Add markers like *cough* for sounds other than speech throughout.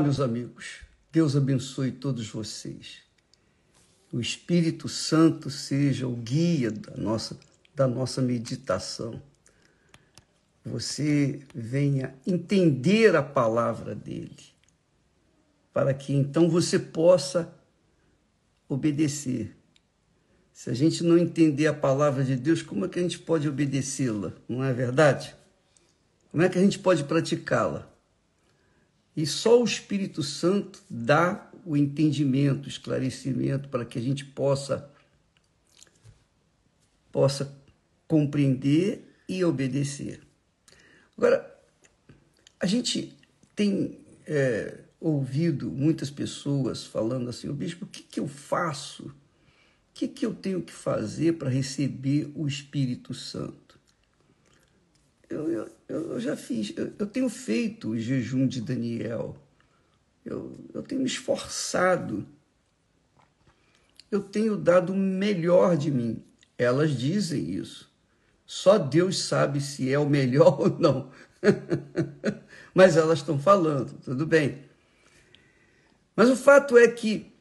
meus amigos, Deus abençoe todos vocês. O Espírito Santo seja o guia da nossa, da nossa meditação. Você venha entender a palavra dele, para que então você possa obedecer. Se a gente não entender a palavra de Deus, como é que a gente pode obedecê-la? Não é verdade? Como é que a gente pode praticá-la? E só o Espírito Santo dá o entendimento, o esclarecimento para que a gente possa possa compreender e obedecer. Agora, a gente tem é, ouvido muitas pessoas falando assim, o bispo, o que, que eu faço? O que, que eu tenho que fazer para receber o Espírito Santo? Eu, eu, eu já fiz, eu, eu tenho feito o jejum de Daniel, eu, eu tenho me esforçado, eu tenho dado o melhor de mim. Elas dizem isso. Só Deus sabe se é o melhor *laughs* ou não. *laughs* Mas elas estão falando, tudo bem. Mas o fato é que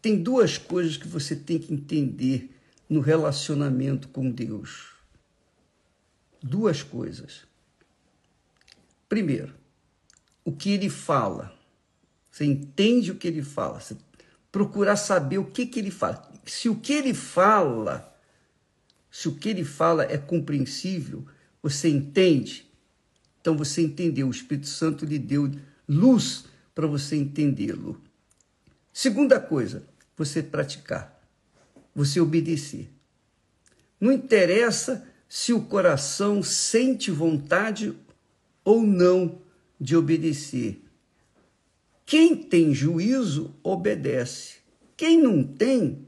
tem duas coisas que você tem que entender no relacionamento com Deus. Duas coisas. Primeiro, o que ele fala. Você entende o que ele fala. Você procurar saber o que, que ele fala. Se o que ele fala, se o que ele fala é compreensível, você entende. Então você entendeu. O Espírito Santo lhe deu luz para você entendê-lo. Segunda coisa, você praticar, você obedecer. Não interessa se o coração sente vontade ou não de obedecer. Quem tem juízo, obedece. Quem não tem,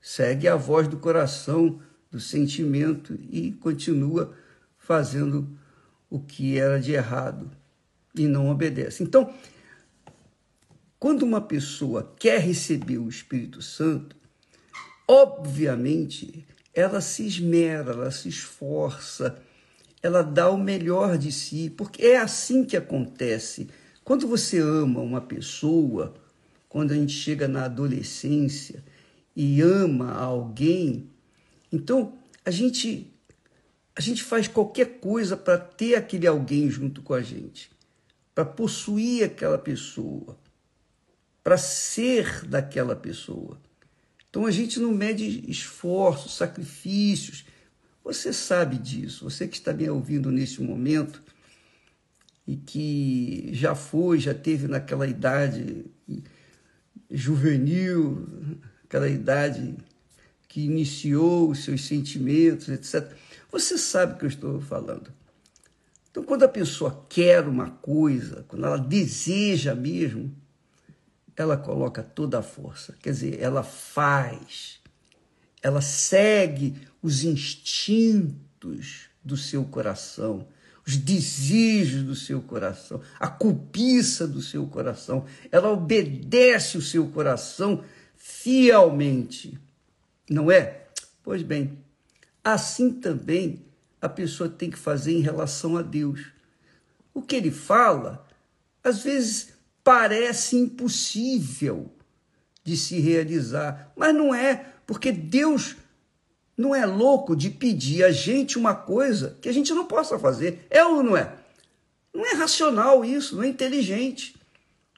segue a voz do coração, do sentimento e continua fazendo o que era de errado e não obedece. Então, quando uma pessoa quer receber o Espírito Santo, obviamente ela se esmera, ela se esforça, ela dá o melhor de si, porque é assim que acontece. Quando você ama uma pessoa, quando a gente chega na adolescência e ama alguém, então a gente a gente faz qualquer coisa para ter aquele alguém junto com a gente, para possuir aquela pessoa, para ser daquela pessoa. Então a gente não mede esforços, sacrifícios, você sabe disso, você que está me ouvindo neste momento e que já foi, já teve naquela idade juvenil, aquela idade que iniciou os seus sentimentos, etc. Você sabe o que eu estou falando. Então, quando a pessoa quer uma coisa, quando ela deseja mesmo, ela coloca toda a força, quer dizer, ela faz, ela segue os instintos do seu coração, os desejos do seu coração, a cobiça do seu coração. Ela obedece o seu coração fielmente, não é? Pois bem, assim também a pessoa tem que fazer em relação a Deus. O que ele fala, às vezes parece impossível de se realizar, mas não é, porque Deus não é louco de pedir a gente uma coisa que a gente não possa fazer? É ou não é? Não é racional isso, não é inteligente.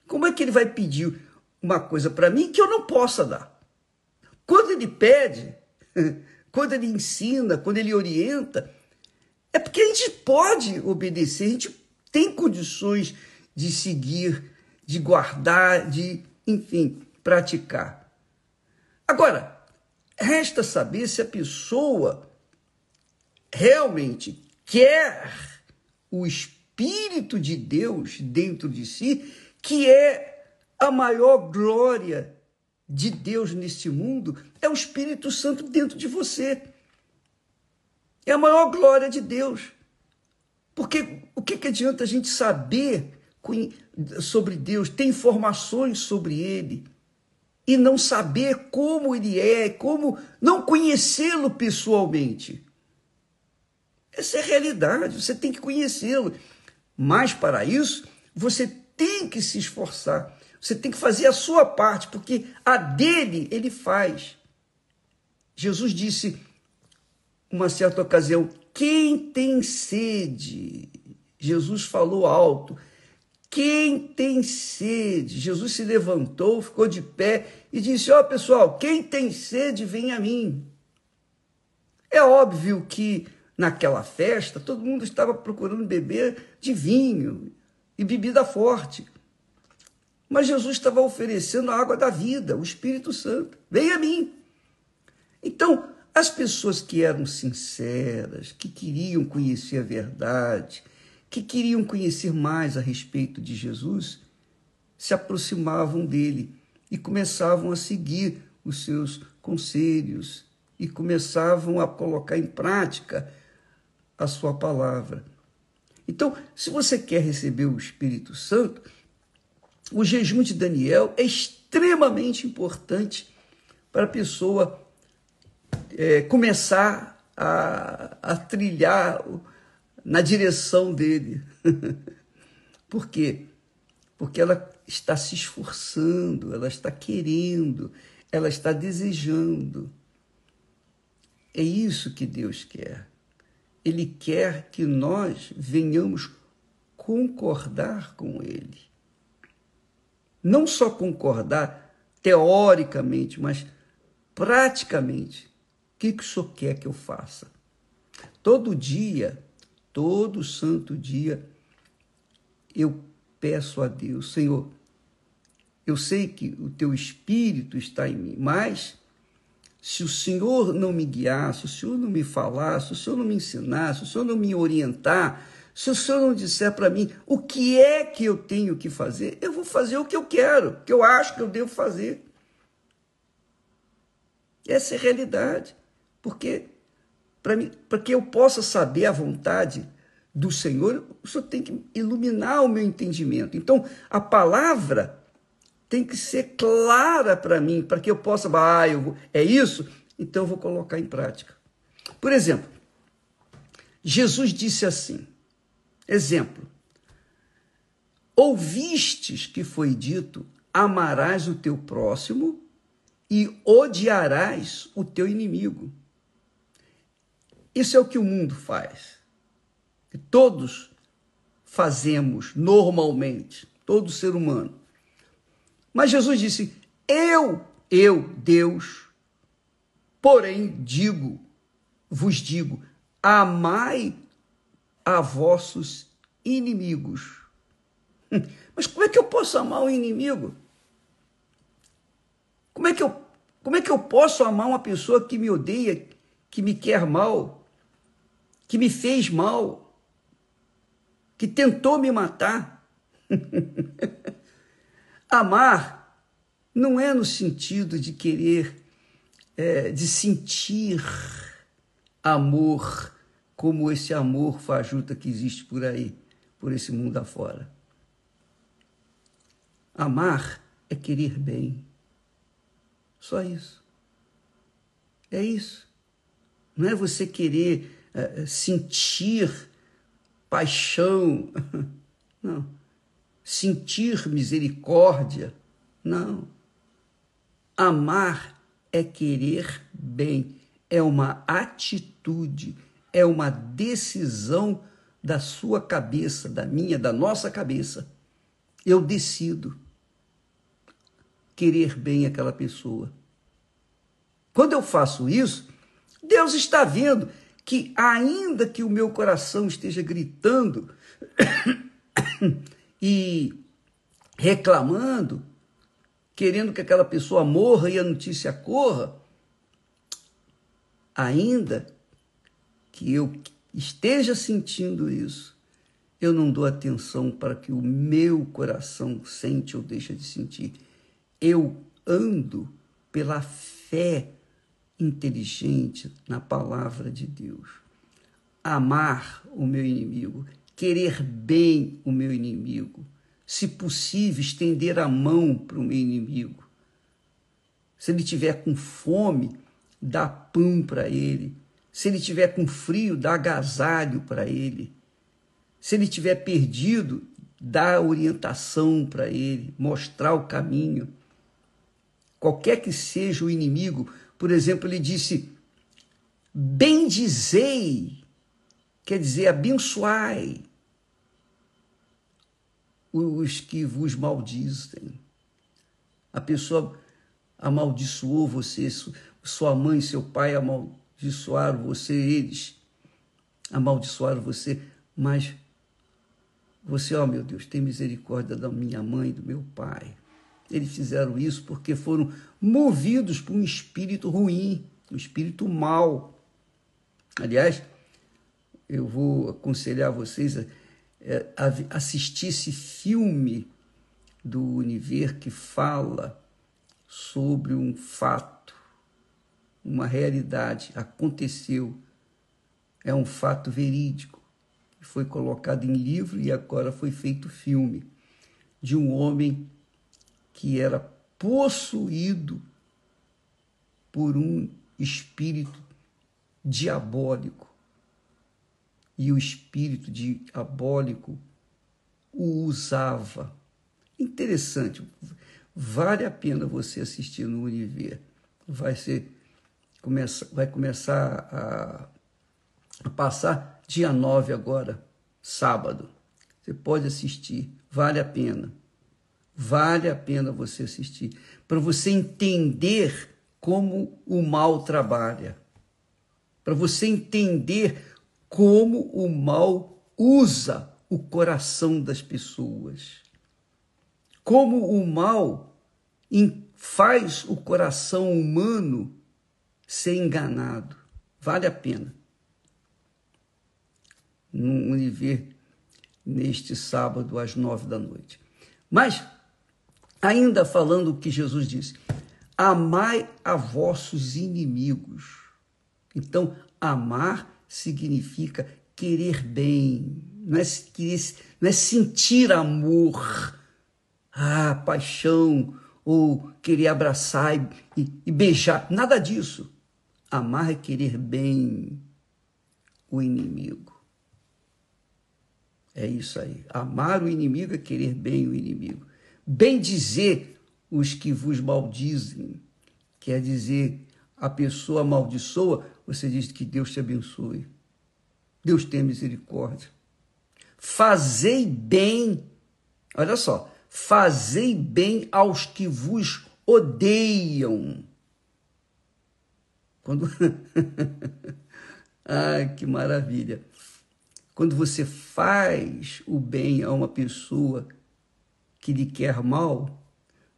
Como é que ele vai pedir uma coisa para mim que eu não possa dar? Quando ele pede, *laughs* quando ele ensina, quando ele orienta, é porque a gente pode obedecer, a gente tem condições de seguir, de guardar, de, enfim, praticar. Agora, Resta saber se a pessoa realmente quer o Espírito de Deus dentro de si, que é a maior glória de Deus neste mundo, é o Espírito Santo dentro de você. É a maior glória de Deus. Porque o que, que adianta a gente saber sobre Deus, ter informações sobre Ele? e não saber como ele é, como não conhecê-lo pessoalmente. Essa é a realidade, você tem que conhecê-lo. Mas para isso, você tem que se esforçar. Você tem que fazer a sua parte, porque a dele ele faz. Jesus disse uma certa ocasião: "Quem tem sede?" Jesus falou alto: quem tem sede? Jesus se levantou, ficou de pé e disse: Ó oh, pessoal, quem tem sede, vem a mim. É óbvio que naquela festa todo mundo estava procurando beber de vinho e bebida forte. Mas Jesus estava oferecendo a água da vida, o Espírito Santo. Vem a mim. Então, as pessoas que eram sinceras, que queriam conhecer a verdade, que queriam conhecer mais a respeito de Jesus se aproximavam dele e começavam a seguir os seus conselhos e começavam a colocar em prática a sua palavra. Então, se você quer receber o Espírito Santo, o jejum de Daniel é extremamente importante para a pessoa é, começar a, a trilhar o, na direção dele. *laughs* Por quê? Porque ela está se esforçando, ela está querendo, ela está desejando. É isso que Deus quer. Ele quer que nós venhamos concordar com Ele. Não só concordar teoricamente, mas praticamente. O que, que o Senhor quer que eu faça? Todo dia todo santo dia eu peço a Deus, Senhor, eu sei que o teu espírito está em mim, mas se o Senhor não me guiasse, se o Senhor não me falasse, se o Senhor não me ensinasse, se o Senhor não me orientar, se o Senhor não disser para mim o que é que eu tenho que fazer, eu vou fazer o que eu quero, o que eu acho que eu devo fazer. Essa é a realidade, porque para que eu possa saber a vontade do Senhor, o Senhor tem que iluminar o meu entendimento. Então, a palavra tem que ser clara para mim, para que eu possa, ah, eu vou, é isso, então eu vou colocar em prática. Por exemplo, Jesus disse assim: exemplo, ouvistes que foi dito: amarás o teu próximo e odiarás o teu inimigo. Isso é o que o mundo faz. E todos fazemos normalmente, todo ser humano. Mas Jesus disse: Eu, eu, Deus, porém digo, vos digo, amai a vossos inimigos. *laughs* Mas como é que eu posso amar o inimigo? Como é que eu, como é que eu posso amar uma pessoa que me odeia, que me quer mal? que me fez mal, que tentou me matar. *laughs* Amar não é no sentido de querer, é, de sentir amor como esse amor fajuta que existe por aí, por esse mundo afora. Amar é querer bem. Só isso. É isso. Não é você querer eh, eh, sentir paixão, *laughs* não. Sentir misericórdia, não. Amar é querer bem, é uma atitude, é uma decisão da sua cabeça, da minha, da nossa cabeça. Eu decido querer bem aquela pessoa. Quando eu faço isso, Deus está vendo que, ainda que o meu coração esteja gritando *coughs* e reclamando, querendo que aquela pessoa morra e a notícia corra, ainda que eu esteja sentindo isso, eu não dou atenção para que o meu coração sente ou deixa de sentir. Eu ando pela fé inteligente na palavra de Deus. Amar o meu inimigo, querer bem o meu inimigo, se possível, estender a mão para o meu inimigo. Se ele tiver com fome, dá pão para ele. Se ele tiver com frio, dá agasalho para ele. Se ele tiver perdido, dá orientação para ele, mostrar o caminho. Qualquer que seja o inimigo, por exemplo, ele disse: bendizei, quer dizer, abençoai os que vos maldizem. A pessoa amaldiçoou você, sua mãe, seu pai amaldiçoaram você, eles amaldiçoaram você, mas você, ó oh meu Deus, tem misericórdia da minha mãe, do meu pai. Eles fizeram isso porque foram movidos por um espírito ruim, um espírito mau. Aliás, eu vou aconselhar vocês a, é, assistir esse filme do universo que fala sobre um fato, uma realidade. Aconteceu, é um fato verídico. Foi colocado em livro e agora foi feito filme de um homem que era possuído por um espírito diabólico. E o espírito diabólico o usava. Interessante, vale a pena você assistir no Univer. Vai ser começa, vai começar a, a passar dia 9 agora, sábado. Você pode assistir, vale a pena. Vale a pena você assistir, para você entender como o mal trabalha, para você entender como o mal usa o coração das pessoas, como o mal faz o coração humano ser enganado. Vale a pena. Não lhe ver neste sábado às nove da noite. Mas Ainda falando o que Jesus disse: amai a vossos inimigos. Então, amar significa querer bem, não é, querer, não é sentir amor, ah, paixão, ou querer abraçar e, e, e beijar, nada disso. Amar é querer bem o inimigo. É isso aí. Amar o inimigo é querer bem o inimigo bendizer os que vos maldizem. Quer dizer, a pessoa amaldiçoa, você diz que Deus te abençoe. Deus tem misericórdia. Fazei bem, olha só, fazei bem aos que vos odeiam. Quando. *laughs* Ai, que maravilha! Quando você faz o bem a uma pessoa que lhe quer mal,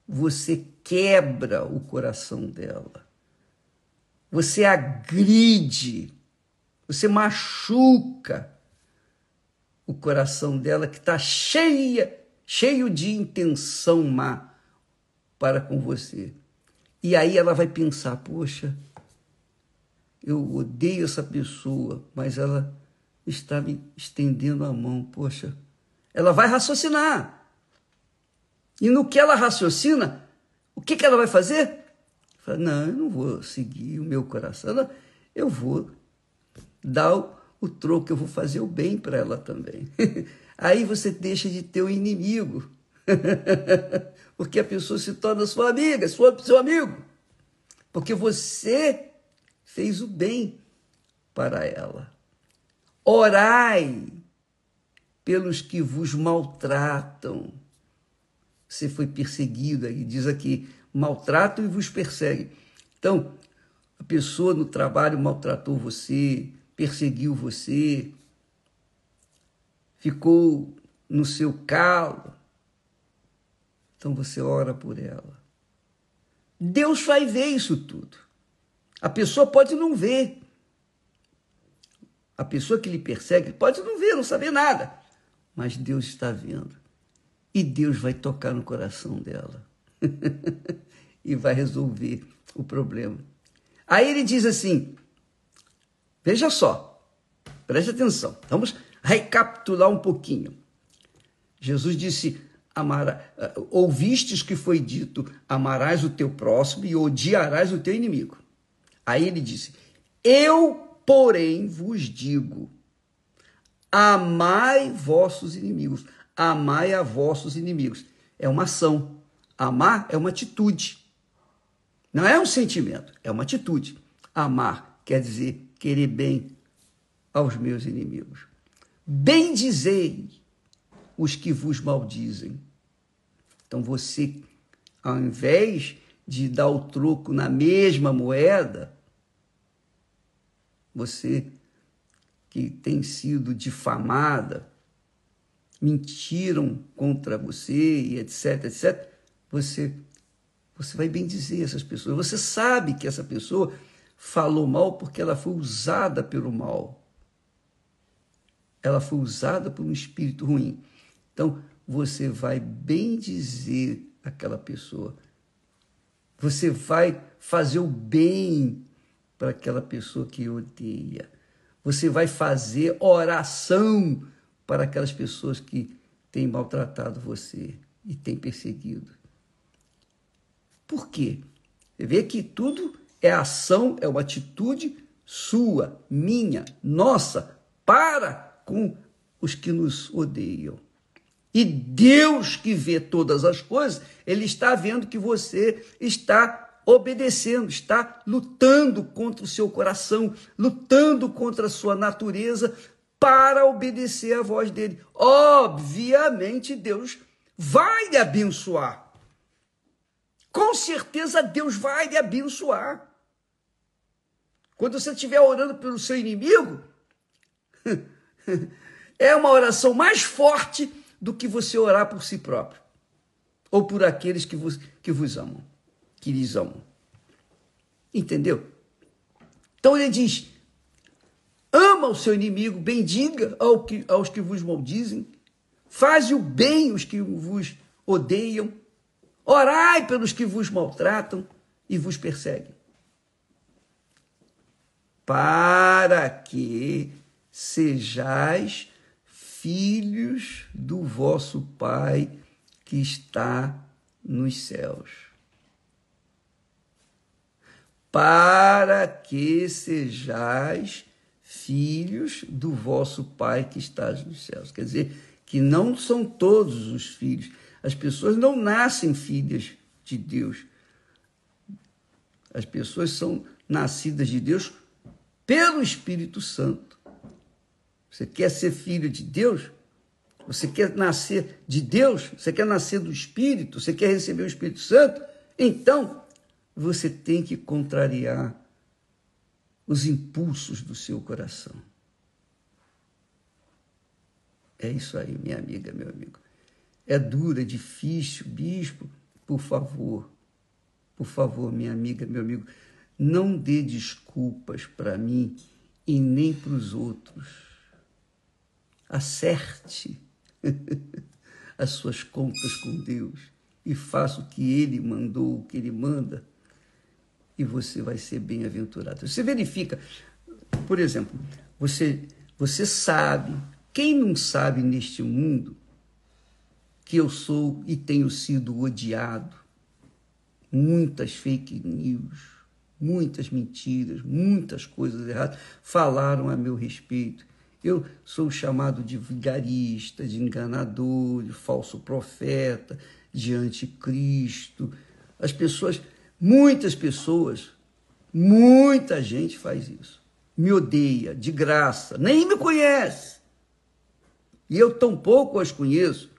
você quebra o coração dela. Você agride, você machuca o coração dela que está cheia, cheio de intenção má para com você. E aí ela vai pensar, poxa, eu odeio essa pessoa, mas ela está me estendendo a mão, poxa. Ela vai raciocinar. E no que ela raciocina, o que, que ela vai fazer? Fala, não, eu não vou seguir o meu coração. eu vou dar o, o troco, eu vou fazer o bem para ela também. *laughs* Aí você deixa de ter o um inimigo. *laughs* Porque a pessoa se torna sua amiga, sua, seu amigo. Porque você fez o bem para ela. Orai pelos que vos maltratam você foi perseguido, e diz aqui, maltrato e vos persegue. Então, a pessoa no trabalho maltratou você, perseguiu você, ficou no seu calo. Então você ora por ela. Deus vai ver isso tudo. A pessoa pode não ver. A pessoa que lhe persegue pode não ver, não saber nada. Mas Deus está vendo e Deus vai tocar no coração dela *laughs* e vai resolver o problema. Aí ele diz assim: veja só, preste atenção, vamos recapitular um pouquinho. Jesus disse: Amara, eh, ouvistes que foi dito: amarás o teu próximo e odiarás o teu inimigo. Aí ele disse: Eu, porém, vos digo: amai vossos inimigos, amai a vossos inimigos. É uma ação. Amar é uma atitude. Não é um sentimento, é uma atitude. Amar quer dizer querer bem aos meus inimigos. Bendizei os que vos maldizem. Então você, ao invés de dar o troco na mesma moeda, você que tem sido difamada, mentiram contra você e etc, etc, você você vai bendizer essas pessoas. Você sabe que essa pessoa falou mal porque ela foi usada pelo mal. Ela foi usada por um espírito ruim. Então, você vai bendizer aquela pessoa. Você vai fazer o bem para aquela pessoa que odeia. Você vai fazer oração para aquelas pessoas que têm maltratado você e têm perseguido. Por quê? Você vê que tudo é ação, é uma atitude sua, minha, nossa, para com os que nos odeiam. E Deus que vê todas as coisas, ele está vendo que você está obedecendo, está lutando contra o seu coração, lutando contra a sua natureza, para obedecer à voz dele. Obviamente, Deus vai lhe abençoar. Com certeza, Deus vai lhe abençoar. Quando você estiver orando pelo seu inimigo, *laughs* é uma oração mais forte do que você orar por si próprio ou por aqueles que vos, que vos amam, que lhes amam. Entendeu? Então ele diz: Ama o seu inimigo, bendiga ao que, aos que vos maldizem, faze o bem os que vos odeiam, orai pelos que vos maltratam e vos perseguem. Para que sejais filhos do vosso Pai que está nos céus. Para que sejais filhos do vosso Pai que estás nos céus. Quer dizer, que não são todos os filhos. As pessoas não nascem filhas de Deus. As pessoas são nascidas de Deus pelo Espírito Santo. Você quer ser filho de Deus? Você quer nascer de Deus? Você quer nascer do Espírito? Você quer receber o Espírito Santo? Então, você tem que contrariar os impulsos do seu coração. É isso aí, minha amiga, meu amigo. É duro, é difícil, bispo, por favor, por favor, minha amiga, meu amigo, não dê desculpas para mim e nem para os outros. Acerte *laughs* as suas contas com Deus e faça o que Ele mandou, o que Ele manda e você vai ser bem-aventurado. Você verifica, por exemplo, você, você sabe, quem não sabe neste mundo que eu sou e tenho sido odiado? Muitas fake news, muitas mentiras, muitas coisas erradas falaram a meu respeito. Eu sou chamado de vigarista, de enganador, de falso profeta, de anticristo. As pessoas Muitas pessoas, muita gente faz isso. Me odeia, de graça, nem me conhece. E eu tampouco as conheço.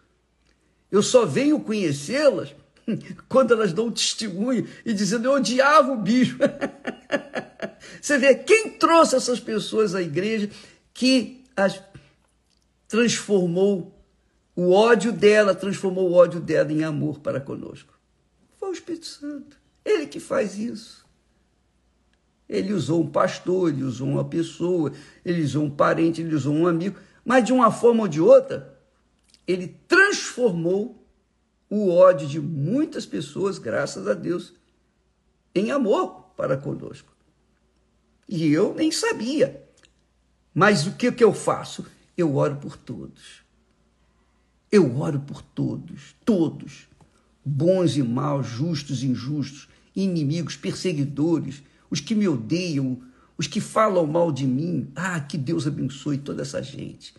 Eu só venho conhecê-las *laughs* quando elas dão testemunho e dizendo eu odiava o bicho. *laughs* Você vê quem trouxe essas pessoas à igreja que as transformou o ódio dela, transformou o ódio dela em amor para conosco. Foi o Espírito Santo. Ele que faz isso. Ele usou um pastor, ele usou uma pessoa, ele usou um parente, ele usou um amigo, mas de uma forma ou de outra, ele transformou o ódio de muitas pessoas, graças a Deus, em amor para conosco. E eu nem sabia. Mas o que, que eu faço? Eu oro por todos. Eu oro por todos, todos, bons e maus, justos e injustos, inimigos, perseguidores, os que me odeiam, os que falam mal de mim. Ah, que Deus abençoe toda essa gente.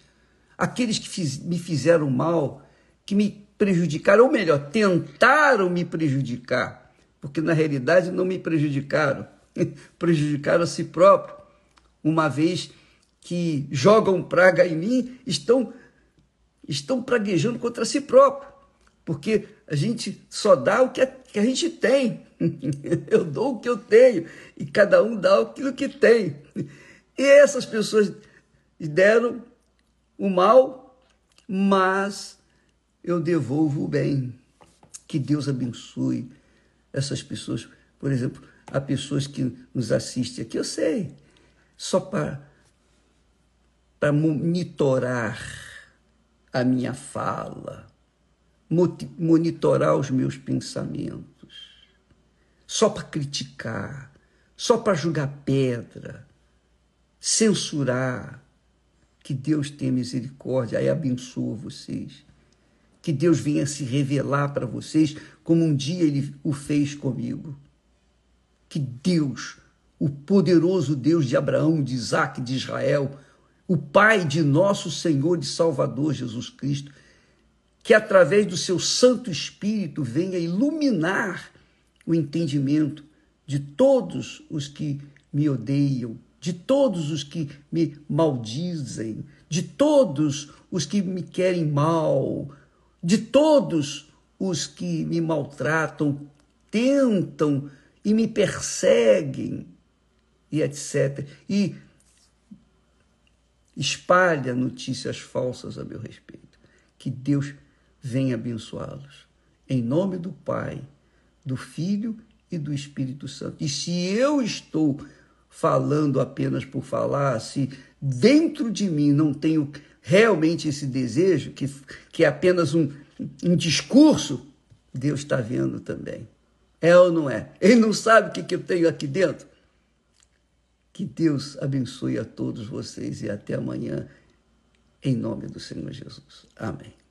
Aqueles que fiz, me fizeram mal, que me prejudicaram, ou melhor, tentaram me prejudicar, porque na realidade não me prejudicaram, *laughs* prejudicaram a si próprio, uma vez que jogam praga em mim, estão estão praguejando contra si próprio porque a gente só dá o que a, é, que a gente tem. *laughs* eu dou o que eu tenho e cada um dá aquilo que tem. E essas pessoas deram o mal, mas eu devolvo o bem. Que Deus abençoe essas pessoas. Por exemplo, há pessoas que nos assistem aqui, eu sei, só para para monitorar a minha fala monitorar os meus pensamentos, só para criticar, só para julgar pedra, censurar. Que Deus tenha misericórdia e abençoa vocês. Que Deus venha se revelar para vocês como um dia ele o fez comigo. Que Deus, o poderoso Deus de Abraão, de Isaac, de Israel, o Pai de nosso Senhor e Salvador Jesus Cristo, que através do seu Santo Espírito venha iluminar o entendimento de todos os que me odeiam, de todos os que me maldizem, de todos os que me querem mal, de todos os que me maltratam, tentam e me perseguem, e etc. E espalha notícias falsas a meu respeito. Que Deus venha abençoá-los. Em nome do Pai, do Filho e do Espírito Santo. E se eu estou falando apenas por falar, se dentro de mim não tenho realmente esse desejo, que, que é apenas um, um discurso, Deus está vendo também. É ou não é? Ele não sabe o que, que eu tenho aqui dentro. Que Deus abençoe a todos vocês e até amanhã, em nome do Senhor Jesus. Amém.